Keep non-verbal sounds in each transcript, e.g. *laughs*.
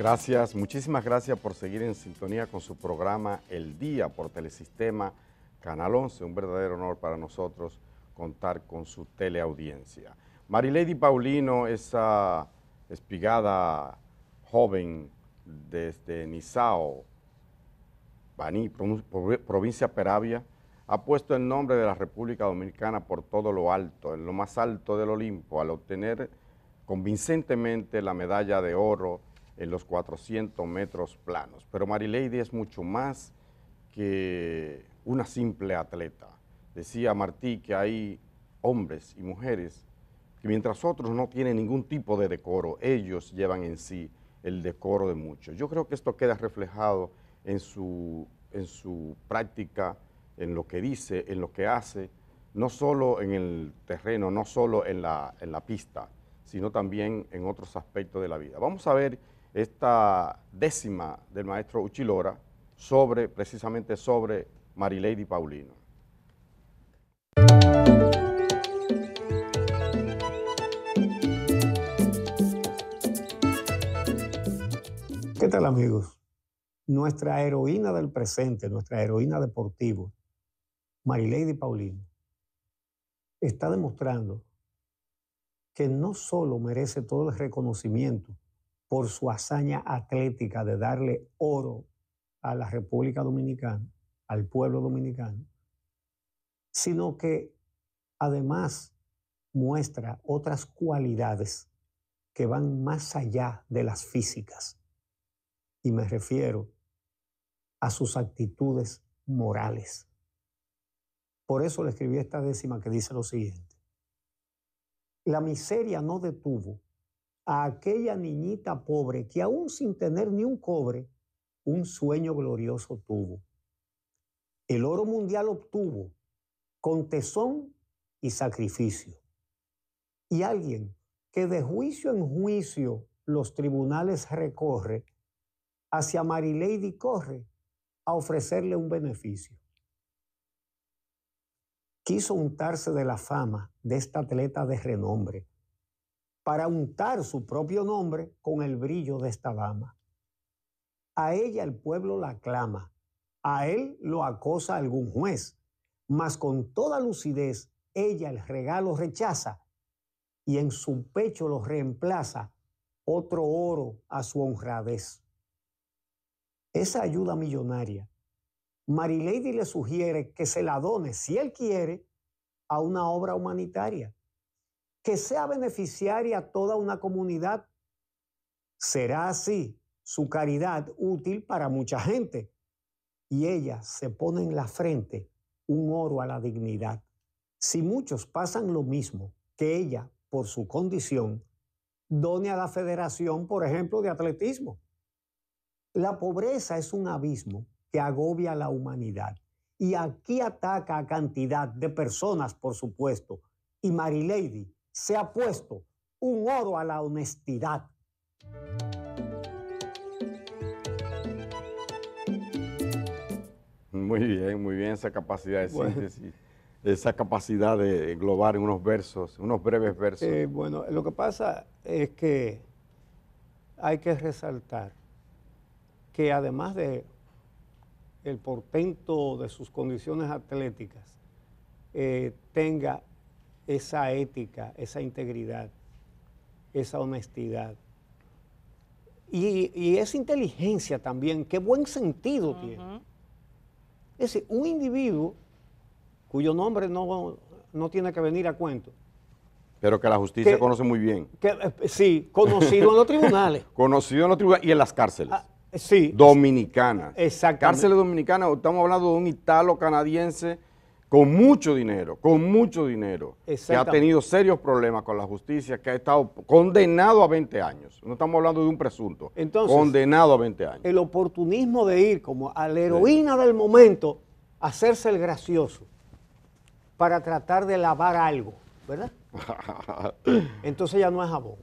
Gracias, muchísimas gracias por seguir en sintonía con su programa El Día por Telesistema Canal 11. Un verdadero honor para nosotros contar con su teleaudiencia. Marilady Paulino, esa espigada joven desde este, Nizao, Baní, provincia Peravia, ha puesto el nombre de la República Dominicana por todo lo alto, en lo más alto del Olimpo, al obtener convincentemente la medalla de oro en los 400 metros planos. Pero Marileide es mucho más que una simple atleta. Decía Martí que hay hombres y mujeres que mientras otros no tienen ningún tipo de decoro, ellos llevan en sí el decoro de muchos. Yo creo que esto queda reflejado en su, en su práctica, en lo que dice, en lo que hace, no solo en el terreno, no solo en la, en la pista, sino también en otros aspectos de la vida. Vamos a ver esta décima del maestro Uchilora sobre, precisamente sobre Marilady Paulino. ¿Qué tal amigos? Nuestra heroína del presente, nuestra heroína deportiva, Marilady Paulino, está demostrando que no solo merece todo el reconocimiento por su hazaña atlética de darle oro a la República Dominicana, al pueblo dominicano, sino que además muestra otras cualidades que van más allá de las físicas. Y me refiero a sus actitudes morales. Por eso le escribí esta décima que dice lo siguiente. La miseria no detuvo a aquella niñita pobre que aún sin tener ni un cobre, un sueño glorioso tuvo. El oro mundial obtuvo con tesón y sacrificio. Y alguien que de juicio en juicio los tribunales recorre, hacia Marilady corre a ofrecerle un beneficio. Quiso untarse de la fama de esta atleta de renombre, para untar su propio nombre con el brillo de esta dama. A ella el pueblo la aclama, a él lo acosa algún juez, mas con toda lucidez ella el regalo rechaza y en su pecho lo reemplaza otro oro a su honradez. Esa ayuda millonaria, Marilady le sugiere que se la done, si él quiere, a una obra humanitaria que sea beneficiaria a toda una comunidad. Será así su caridad útil para mucha gente. Y ella se pone en la frente un oro a la dignidad. Si muchos pasan lo mismo que ella por su condición, done a la federación, por ejemplo, de atletismo. La pobreza es un abismo que agobia a la humanidad. Y aquí ataca a cantidad de personas, por supuesto. Y Marilady se ha puesto un oro a la honestidad. Muy bien, muy bien esa capacidad de síntesis, esa capacidad de englobar en unos versos, unos breves versos. Eh, bueno, lo que pasa es que hay que resaltar que además de el portento de sus condiciones atléticas, eh, tenga esa ética, esa integridad, esa honestidad. Y, esa inteligencia también, qué buen sentido tiene. Es decir, un individuo cuyo nombre no, tiene que venir a cuento, pero que la justicia conoce muy bien. Eh, sí, conocido en los tribunales. *laughs* conocido en los tribunales y en las cárceles. Ah, sí. Dominicanas. Exactamente. Cárceles dominicanas, estamos hablando de un italo canadiense con mucho dinero, con mucho dinero, que ha tenido serios problemas con la justicia, que ha estado condenado a 20 años. No estamos hablando de un presunto, condenado a 20 años. El oportunismo de ir como a la heroína del momento, hacerse el gracioso para tratar de lavar algo, ¿verdad? *laughs* Entonces ella no es jabón.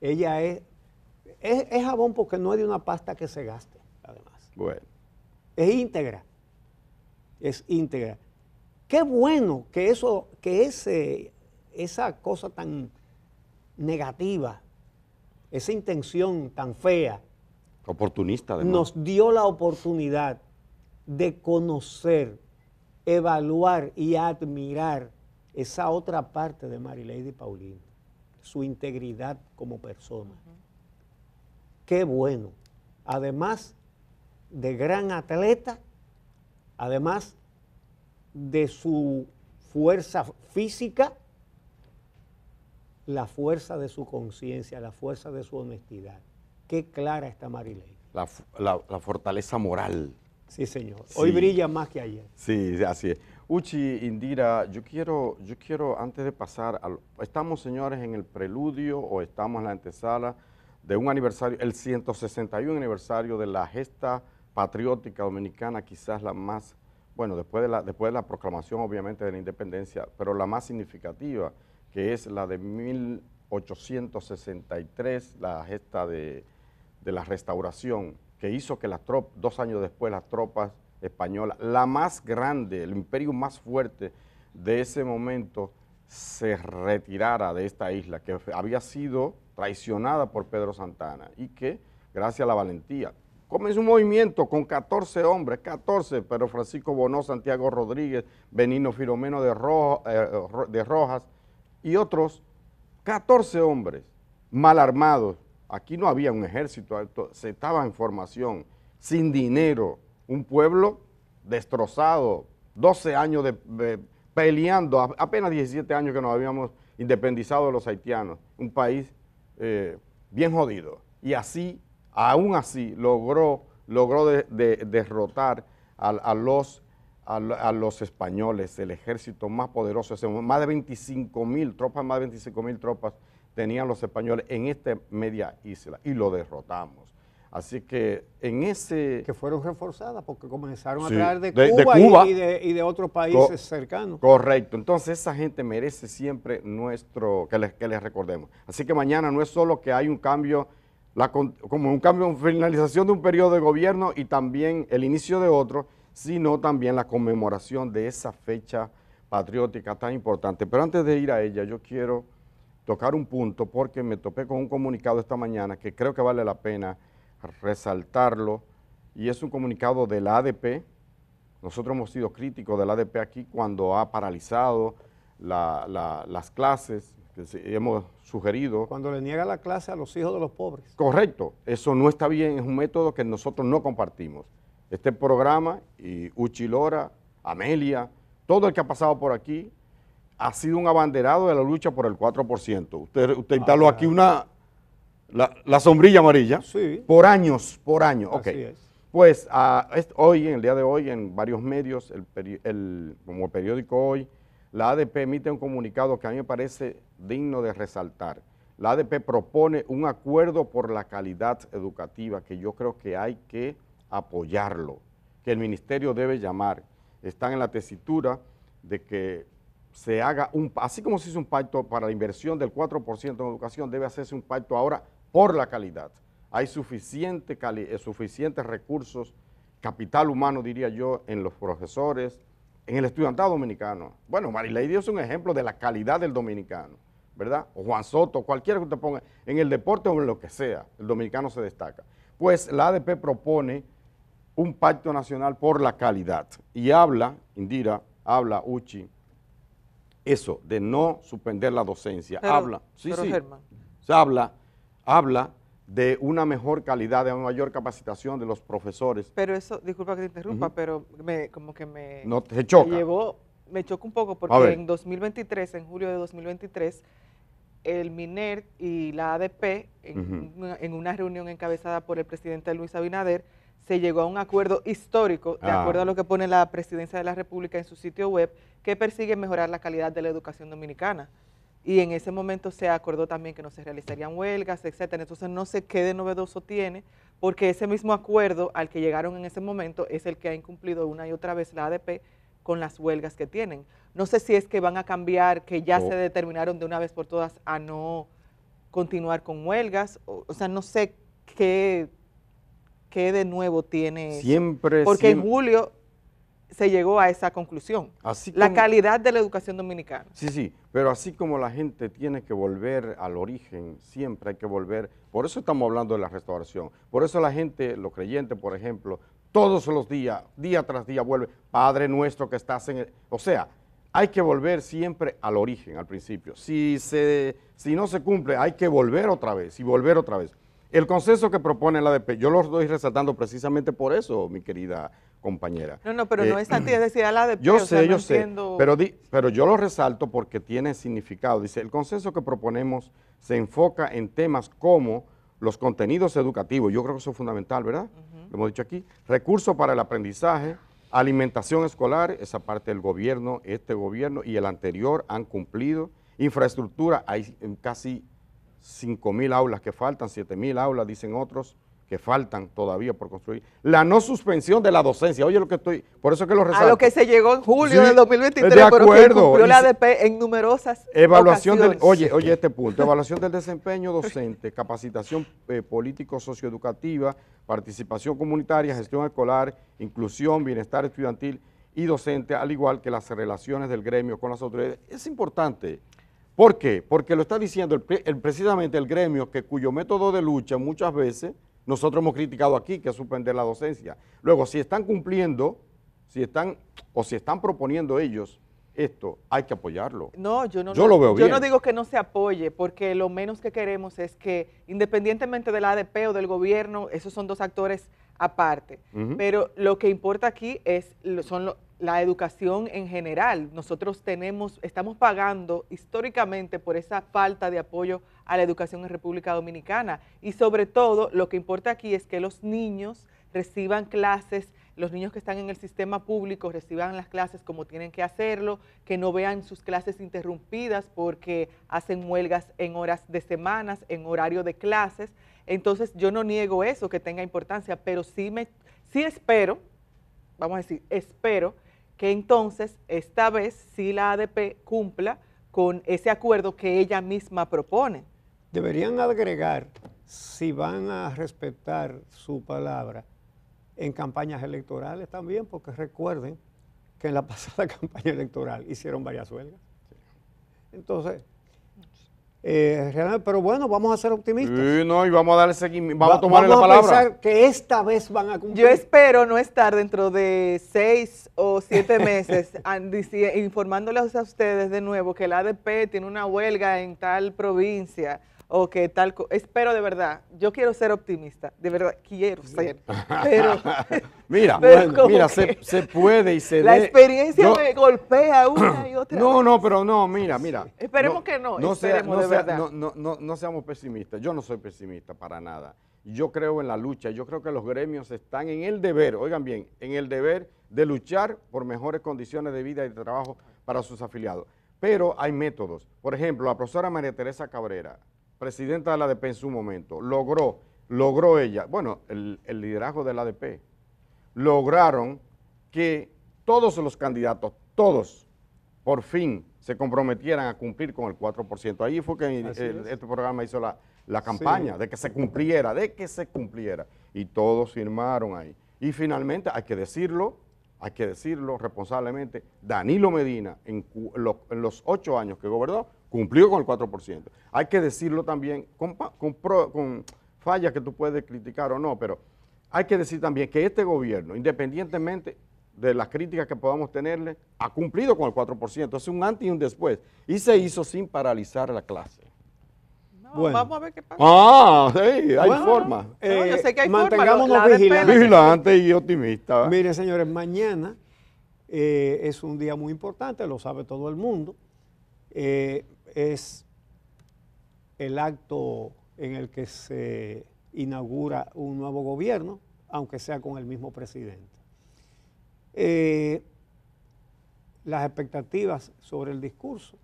Ella es, es, es jabón porque no es de una pasta que se gaste, además. Bueno. Es íntegra. Es íntegra. Qué bueno que, eso, que esa cosa tan negativa, esa intención tan fea, oportunista nos dio la oportunidad de conocer, evaluar y admirar esa otra parte de Lady Paulina, su integridad como persona. Qué bueno. Además de gran atleta, además de su fuerza física la fuerza de su conciencia, la fuerza de su honestidad. Qué clara está Marilei. La, la, fortaleza moral. Sí, señor. Hoy brilla más que ayer. Sí, así es. Uchi, Indira, yo quiero, yo quiero antes de pasar, estamos señores en el preludio o estamos en la antesala de un aniversario, el 161 aniversario de la gesta patriótica dominicana, quizás la más bueno, después de, la, después de la proclamación obviamente de la independencia, pero la más significativa, que es la de 1863, la gesta de, la restauración, que hizo que las tropas, dos años después, las tropas españolas, la más grande, el imperio más fuerte de ese momento, se retirara de esta isla, que había sido traicionada por Pedro Santana y que, gracias a la valentía Comenzó un movimiento con 14 hombres, 14, pero Francisco Bonó, Santiago Rodríguez, Benino Filomeno de, eh, Rojas y otros 14 hombres mal armados. Aquí no había un ejército, alto, se estaba en formación, sin dinero, un pueblo destrozado, 12 años de, peleando, apenas 17 años que nos habíamos independizado de los haitianos, un país eh, bien jodido. Y así Aún así, logró, logró derrotar a, los, a, los españoles, el ejército más poderoso, más de 25 mil tropas, más de 25 mil tropas tenían los españoles en esta media isla y lo derrotamos. Así que en ese... Que fueron reforzadas porque comenzaron a traer de, Cuba, Y, de, otros países cercanos. Correcto. Entonces esa gente merece siempre nuestro... que les, que les recordemos. Así que mañana no es solo que hay un cambio como un cambio, finalización de un periodo de gobierno y también el inicio de otro, sino también la conmemoración de esa fecha patriótica tan importante. Pero antes de ir a ella, yo quiero tocar un punto porque me topé con un comunicado esta mañana que creo que vale la pena resaltarlo y es un comunicado del ADP. Nosotros hemos sido críticos del ADP aquí cuando ha paralizado las clases, que hemos sugerido. Cuando le niega la clase a los hijos de los pobres. Correcto, eso no está bien, es un método que nosotros no compartimos. Este programa y Uchilora, Amelia, todo el que ha pasado por aquí ha sido un abanderado de la lucha por el 4%. Usted, usted instaló aquí una, la, sombrilla amarilla. Sí. Por años, por años. Así Pues ah, hoy, en el día de hoy, en varios medios, como el periódico Hoy, la ADP emite un comunicado que a mí me parece digno de resaltar. La ADP propone un acuerdo por la calidad educativa que yo creo que hay que apoyarlo, que el ministerio debe llamar. Están en la tesitura de que se haga un, así como se hizo un pacto para la inversión del 4% en educación, debe hacerse un pacto ahora por la calidad. Hay suficiente eh, suficientes recursos, capital humano diría yo, en los profesores, en el estudiantado dominicano. Bueno, Dios es un ejemplo de la calidad del dominicano, ¿verdad? O Juan Soto, cualquiera que usted ponga, en el deporte o en lo que sea, el dominicano se destaca. Pues la ADP propone un pacto nacional por la calidad y habla, Indira, habla Uchi, eso de no suspender la docencia, habla, sí, sí, se habla, habla de una mejor calidad, de una mayor capacitación de los profesores. Pero eso, disculpa que te interrumpa, pero me, como que me, no, te choca. me choca un poco porque en 2023, en julio de 2023, el MINER y la ADP, en, una, reunión encabezada por el presidente Luis Abinader, se llegó a un acuerdo histórico, de ah. acuerdo a lo que pone la presidencia de la República en su sitio web, que persigue mejorar la calidad de la educación dominicana y en ese momento se acordó también que no se realizarían huelgas, etcétera. Entonces no sé qué de novedoso tiene, porque ese mismo acuerdo al que llegaron en ese momento es el que ha incumplido una y otra vez la ADP con las huelgas que tienen. No sé si es que van a cambiar, que ya se determinaron de una vez por todas a no continuar con huelgas, o, sea, no sé qué, qué de nuevo tiene. Siempre. Porque en julio se llegó a esa conclusión. la calidad de la educación dominicana. Sí, sí, pero así como la gente tiene que volver al origen, siempre hay que volver, por eso estamos hablando de la restauración, por eso la gente, los creyentes, por ejemplo, todos los días, día tras día vuelve, Padre nuestro que estás en O sea, hay que volver siempre al origen, al principio. Si, se, si no se cumple, hay que volver otra vez y volver otra vez. El consenso que propone la ADP, yo lo estoy resaltando precisamente por eso, mi querida compañera. No, no, pero eh, no es a *clears throat* la de Yo sé, yo sé, pero, di, pero yo lo resalto porque tiene significado. Dice, el consenso que proponemos se enfoca en temas como los contenidos educativos, yo creo que eso es fundamental, ¿verdad? Lo hemos dicho aquí, recursos para el aprendizaje, alimentación escolar, esa parte del gobierno, este gobierno y el anterior han cumplido, infraestructura, hay casi 5 mil aulas que faltan, 7 mil aulas, dicen otros, que faltan todavía por construir, la no suspensión de la docencia, oye lo que estoy, por eso que lo resalto. A lo que se llegó en julio del 2023, de acuerdo, pero que la ADP en numerosas Evaluación del, oye, oye este punto, evaluación del desempeño docente, capacitación eh, político-socioeducativa, participación comunitaria, gestión escolar, inclusión, bienestar estudiantil y docente, al igual que las relaciones del gremio con las autoridades. Es importante. ¿Por qué? Porque lo está diciendo precisamente el gremio que cuyo método de lucha muchas veces nosotros hemos criticado aquí, que es suspender la docencia. Luego, si están cumpliendo, si están o si están proponiendo ellos esto, hay que apoyarlo. No, yo no, digo que no se apoye, porque lo menos que queremos es que, independientemente del ADP o del gobierno, esos son dos actores aparte. Pero lo que importa aquí es son la educación en general. Nosotros tenemos, estamos pagando históricamente por esa falta de apoyo a la educación en República Dominicana. Y sobre todo, lo que importa aquí es que los niños reciban clases, los niños que están en el sistema público reciban las clases como tienen que hacerlo, que no vean sus clases interrumpidas porque hacen huelgas en horas de semanas, en horario de clases. Entonces yo no niego eso que tenga importancia, pero sí, me, sí espero, vamos a decir, espero que entonces esta vez sí la ADP cumpla con ese acuerdo que ella misma propone deberían agregar si van a respetar su palabra en campañas electorales también, porque recuerden que en la *laughs* pasada campaña electoral hicieron varias huelgas. Entonces, eh, pero bueno, vamos a ser optimistas. Sí, no, y vamos a a tomar la palabra. Vamos a que esta vez van a cumplir. Yo espero no estar dentro de seis o siete *laughs* meses informándoles a ustedes de nuevo que el ADP tiene una huelga en tal provincia o que tal, espero de verdad, yo quiero ser optimista, de verdad quiero ser, *laughs* pero... *laughs* mira, mira, se, puede y se debe. La experiencia me golpea una y otra No, vez. no, pero no, mira, mira. Esperemos que no, no esperemos no seamos pesimistas, yo no soy pesimista para nada. Yo creo en la lucha, yo creo que los gremios están en el deber, oigan bien, en el deber de luchar por mejores condiciones de vida y de trabajo para sus afiliados. Pero hay métodos. Por ejemplo, la profesora María Teresa Cabrera, presidenta de la ADP en su momento, logró, logró ella, bueno, el, liderazgo de la ADP, lograron que todos los candidatos, todos, por fin se comprometieran a cumplir con el 4%. Ahí fue que este programa hizo la, campaña, de que se cumpliera, de que se cumpliera. Y todos firmaron ahí. Y finalmente, hay que decirlo, hay que decirlo responsablemente, Danilo Medina, en los ocho años que gobernó, cumplió con el 4%. Hay que decirlo también con, fallas que tú puedes criticar o no, pero hay que decir también que este gobierno, independientemente de las críticas que podamos tenerle, ha cumplido con el 4%, es un antes y un después, y se hizo sin paralizar la clase. Bueno. Vamos a ver qué pasa. Ah, sí, hay forma. Eh, yo sé vigilantes. y optimistas. Mire señores, mañana eh, es un día muy importante, lo sabe todo el mundo. Eh, es el acto en el que se inaugura un nuevo gobierno, aunque sea con el mismo presidente. Eh, las expectativas sobre el discurso.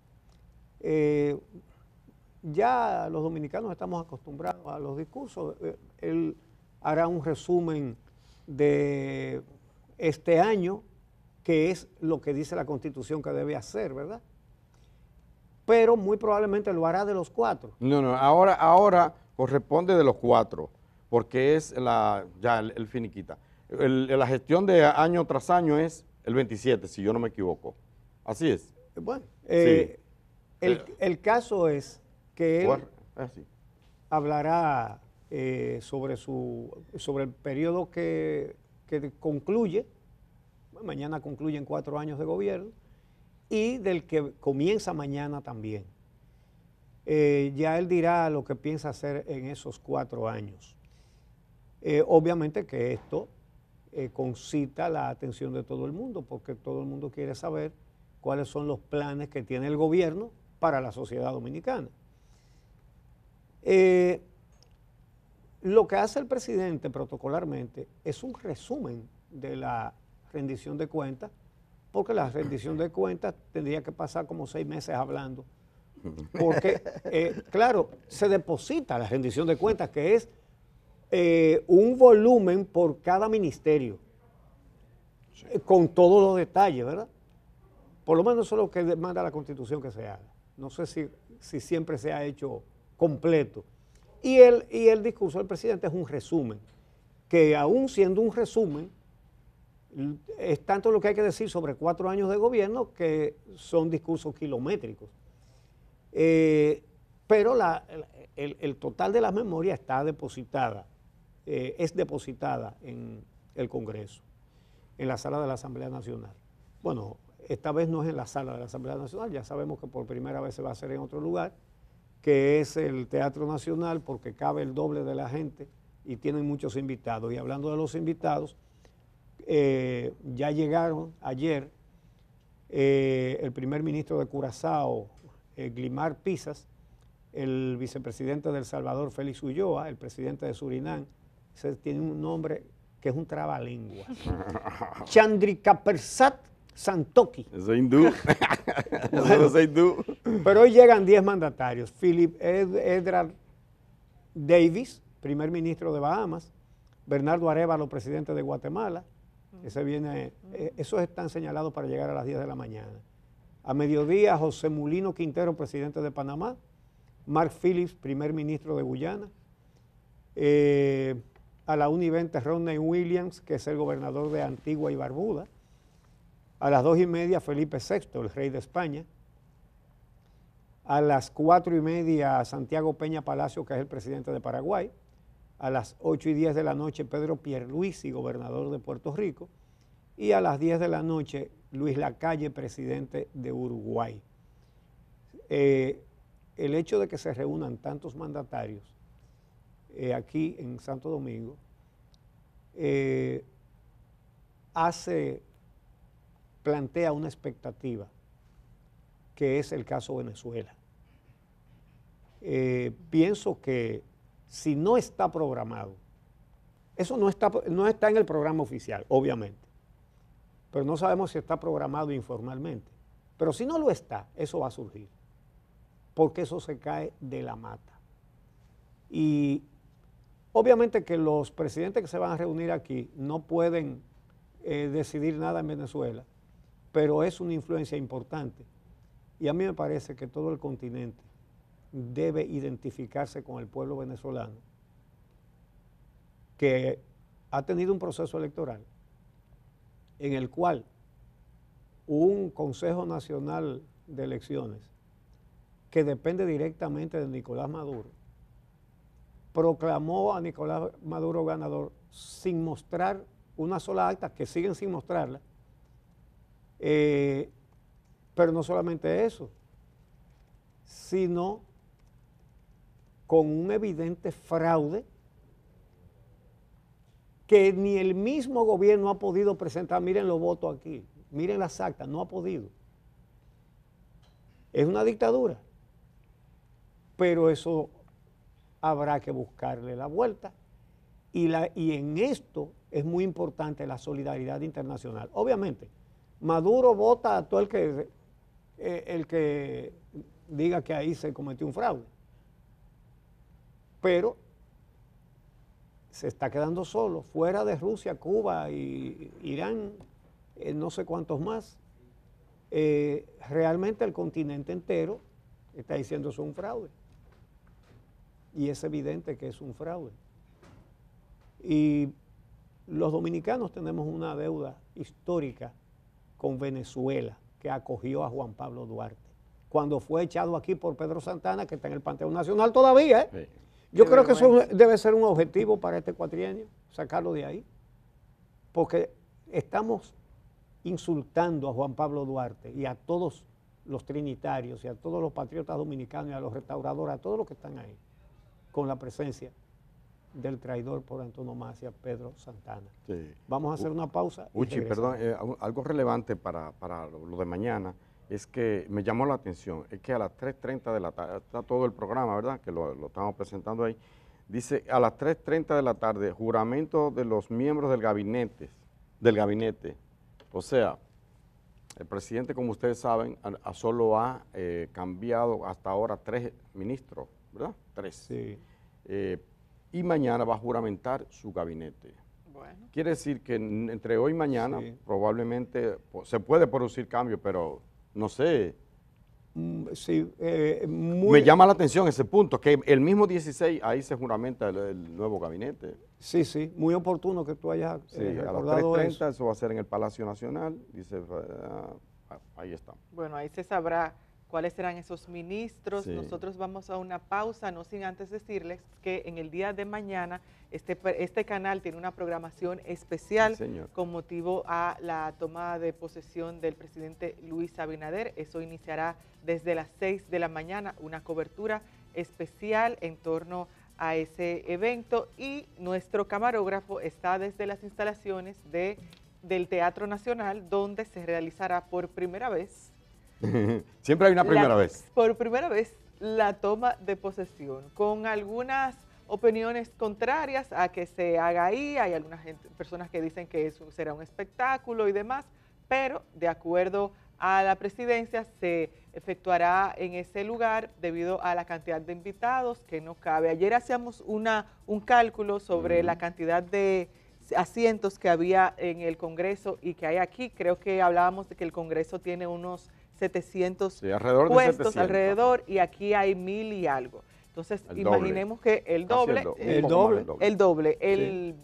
Eh, ya los dominicanos estamos acostumbrados a los discursos. Eh, él hará un resumen de este año, que es lo que dice la constitución que debe hacer, ¿verdad? pero muy probablemente lo hará de los cuatro. No, no, ahora, ahora corresponde de los cuatro, porque es la, ya el, finiquita. la gestión de año tras año es el 27, si yo no me equivoco. Así es. Bueno, eh, eh, el, caso es que él ah, hablará eh, sobre, su, sobre el periodo que, concluye, mañana concluyen cuatro años de gobierno, y del que comienza mañana también. Eh, ya él dirá lo que piensa hacer en esos cuatro años. Eh, obviamente que esto eh, concita la atención de todo el mundo, porque todo el mundo quiere saber cuáles son los planes que tiene el gobierno para la sociedad dominicana. lo que hace el presidente protocolarmente es un resumen de la rendición de cuentas porque la rendición de cuentas tendría que pasar como seis meses hablando. Porque, eh, claro, se deposita la rendición de cuentas, que es eh, un volumen por cada ministerio, eh, con todos los detalles, ¿verdad? Por lo menos eso es lo que demanda la Constitución que se haga. No sé si, si siempre se ha hecho completo. Y el, y el discurso del presidente es un resumen, que aún siendo un resumen, es tanto lo que hay que decir sobre cuatro años de gobierno que son discursos kilométricos. Eh, pero el, total de las memorias está depositada, eh, es depositada en el Congreso, en la sala de la Asamblea Nacional. Bueno, esta vez no es en la sala de la Asamblea Nacional, ya sabemos que por primera vez se va a hacer en otro lugar, que es el Teatro Nacional, porque cabe el doble de la gente y tienen muchos invitados. Y hablando de los invitados, eh, ya llegaron ayer eh, el primer ministro de Curazao, eh, Glimar Pisas, el vicepresidente del Salvador, Félix Ulloa, el presidente de Surinam, se tiene un nombre que es un trabalengua. *laughs* Chandrika Persat Santoki. *laughs* Eso es hindú. Pero hoy llegan 10 mandatarios. Philip Ed Davis, primer ministro de Bahamas, Bernardo Arevalo, presidente de Guatemala, viene, eh, eh, esos están señalados para llegar a las 10 de la mañana. A mediodía, José Mulino Quintero, presidente de Panamá, Mark Phillips, primer ministro de Guyana, eh, a la 1 y 20 Rodney Williams, que es el gobernador de Antigua y Barbuda, a las 2 y media Felipe VI, el rey de España, a las 4 y media Santiago Peña Palacio, que es el presidente de Paraguay, a las 8 y 10 de la noche Pedro Pierluisi, gobernador de Puerto Rico, y a las 10 de la noche Luis Lacalle, presidente de Uruguay. Eh, el hecho de que se reúnan tantos mandatarios eh, aquí en Santo Domingo eh, hace, plantea una expectativa, que es el caso Venezuela. pienso que si no está programado. Eso no está, no está en el programa oficial, obviamente. Pero no sabemos si está programado informalmente. Pero si no lo está, eso va a surgir. Porque eso se cae de la mata. Y obviamente que los presidentes que se van a reunir aquí no pueden eh, decidir nada en Venezuela, pero es una influencia importante. Y a mí me parece que todo el continente debe identificarse con el pueblo venezolano, que ha tenido un proceso electoral en el cual un Consejo Nacional de Elecciones, que depende directamente de Nicolás Maduro, proclamó a Nicolás Maduro ganador sin mostrar una sola acta, que siguen sin mostrarla. Eh, pero no solamente eso, sino con un evidente fraude que ni el mismo gobierno ha podido presentar, miren los votos aquí, miren las actas, no ha podido. Es una dictadura. Pero eso habrá que buscarle la vuelta. Y, la, y en esto es muy importante la solidaridad internacional. Obviamente, Maduro vota a todo que, eh, el que diga que ahí se cometió un fraude pero se está quedando solo, fuera de Rusia, Cuba y Irán, eh, no sé cuántos más. Eh, realmente el continente entero está diciendo eso es un fraude. Y es evidente que es un fraude. Y los dominicanos tenemos una deuda histórica con Venezuela, que acogió a Juan Pablo Duarte, cuando fue echado aquí por Pedro Santana, que está en el Panteón Nacional todavía. ¿eh? Yo creo que eso debe ser un objetivo para este cuatrienio, sacarlo de ahí, porque estamos insultando a Juan Pablo Duarte y a todos los trinitarios y a todos los patriotas dominicanos y a los restauradores, a todos los que están ahí, con la presencia del traidor por antonomasia, Pedro Santana. Vamos a hacer una pausa. Uchi, perdón, eh, algo relevante para, para lo de mañana es que me llamó la atención, es que a las 3.30 de la tarde, está todo el programa, ¿verdad? Que lo, estamos presentando ahí. Dice, a las 3.30 de la tarde, juramento de los miembros del gabinete. Del gabinete. O sea, el presidente, como ustedes saben, solo ha eh, cambiado hasta ahora tres ministros, ¿verdad? Tres. Eh, y mañana va a juramentar su gabinete. Bueno. Quiere decir que entre hoy y mañana probablemente se puede producir cambio, pero no sé. Mm, sí, eh, Me llama la atención ese punto, que el mismo 16 ahí se juramenta el, nuevo gabinete. Sí, sí, muy oportuno que tú hayas eh, sí, a las eso. eso. va a ser en el Palacio Nacional, dice, ah, ahí está. Bueno, ahí se sabrá cuáles serán esos ministros. Nosotros vamos a una pausa, no sin antes decirles que en el día de mañana este, este canal tiene una programación especial con motivo a la toma de posesión del presidente Luis Abinader. Eso iniciará desde las 6 de la mañana, una cobertura especial en torno a ese evento y nuestro camarógrafo está desde las instalaciones de, del Teatro Nacional donde se realizará por primera vez *laughs* Siempre hay una primera vez. Por primera vez, la toma de posesión, con algunas opiniones contrarias a que se haga ahí, hay algunas personas que dicen que eso será un espectáculo y demás, pero de acuerdo a la presidencia se efectuará en ese lugar debido a la cantidad de invitados que no cabe. Ayer hacíamos una, un cálculo sobre la cantidad de asientos que había en el Congreso y que hay aquí. Creo que hablábamos de que el Congreso tiene unos 700 alrededor puestos alrededor y aquí hay mil y algo. Entonces, imaginemos que el doble, el doble, el doble, el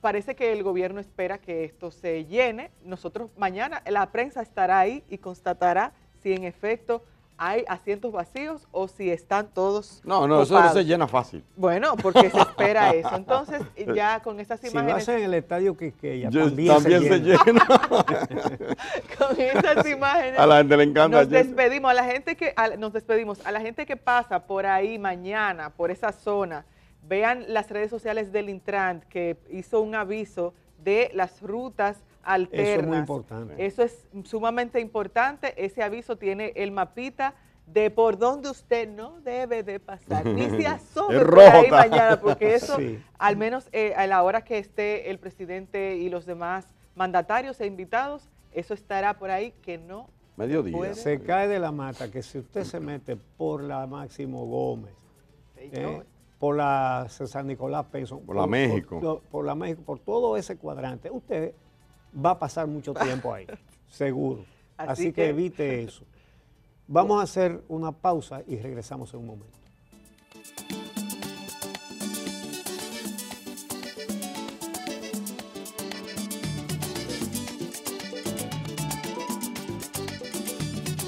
Parece que el gobierno espera que esto se llene. Nosotros mañana, la prensa estará ahí y constatará si en efecto hay asientos vacíos o si están todos No, no, eso se llena fácil. Bueno, porque se espera *laughs* eso. Entonces, ya con estas imágenes... Si en el estadio Quisqueya, Yo, también, también, se llena. *laughs* *laughs* con esas imágenes... A la gente le encanta. Nos despedimos a la gente que... nos despedimos. A la gente que pasa por ahí mañana, por esa zona, vean las redes sociales del Intran que hizo un aviso de las rutas alternas. Eso es muy importante. Eso es sumamente importante. Ese aviso tiene el mapita de por donde usted no debe de pasar, *laughs* ni se por ahí mañana, porque eso, al menos eh, a la hora que esté el presidente y los demás mandatarios e invitados, eso estará por ahí que no Mediodía. Se cae de la mata que si usted se mete por la Máximo Gómez, eh, por la San Nicolás Peso, por, la México, por la México, por todo ese cuadrante, usted va a pasar mucho tiempo ahí, *laughs* seguro. Así, que evite eso. Vamos a hacer una pausa y regresamos en un momento.